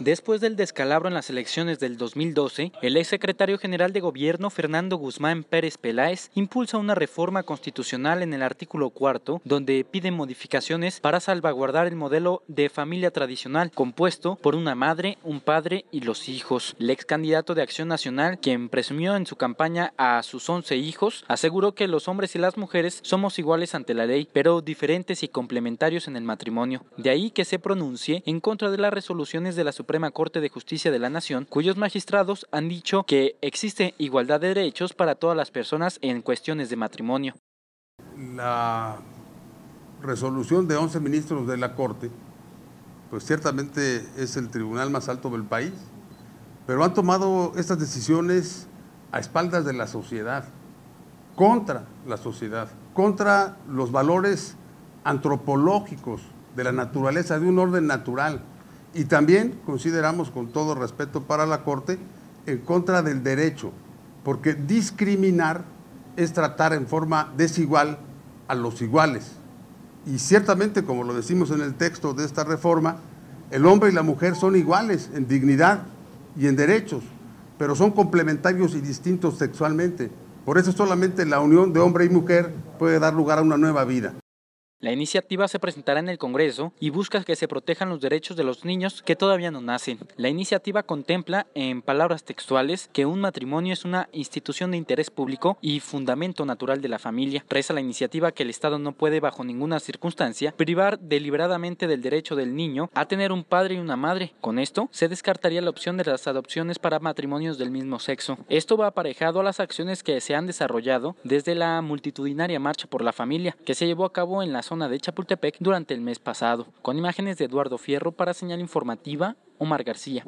Después del descalabro en las elecciones del 2012, el exsecretario general de Gobierno Fernando Guzmán Pérez Peláez impulsa una reforma constitucional en el artículo cuarto, donde pide modificaciones para salvaguardar el modelo de familia tradicional compuesto por una madre, un padre y los hijos. El ex candidato de Acción Nacional, quien presumió en su campaña a sus 11 hijos, aseguró que los hombres y las mujeres somos iguales ante la ley, pero diferentes y complementarios en el matrimonio. De ahí que se pronuncie en contra de las resoluciones de la Suprema Suprema Corte de Justicia de la Nación, cuyos magistrados han dicho que existe igualdad de derechos para todas las personas en cuestiones de matrimonio. La resolución de 11 ministros de la Corte, pues ciertamente es el tribunal más alto del país, pero han tomado estas decisiones a espaldas de la sociedad, contra la sociedad, contra los valores antropológicos de la naturaleza, de un orden natural y también consideramos, con todo respeto para la Corte, en contra del derecho, porque discriminar es tratar en forma desigual a los iguales. Y ciertamente, como lo decimos en el texto de esta reforma, el hombre y la mujer son iguales en dignidad y en derechos, pero son complementarios y distintos sexualmente. Por eso solamente la unión de hombre y mujer puede dar lugar a una nueva vida. La iniciativa se presentará en el Congreso y busca que se protejan los derechos de los niños que todavía no nacen. La iniciativa contempla, en palabras textuales, que un matrimonio es una institución de interés público y fundamento natural de la familia. Reza la iniciativa que el Estado no puede, bajo ninguna circunstancia, privar deliberadamente del derecho del niño a tener un padre y una madre. Con esto, se descartaría la opción de las adopciones para matrimonios del mismo sexo. Esto va aparejado a las acciones que se han desarrollado desde la multitudinaria Marcha por la Familia, que se llevó a cabo en las zona de Chapultepec durante el mes pasado, con imágenes de Eduardo Fierro para Señal Informativa, Omar García.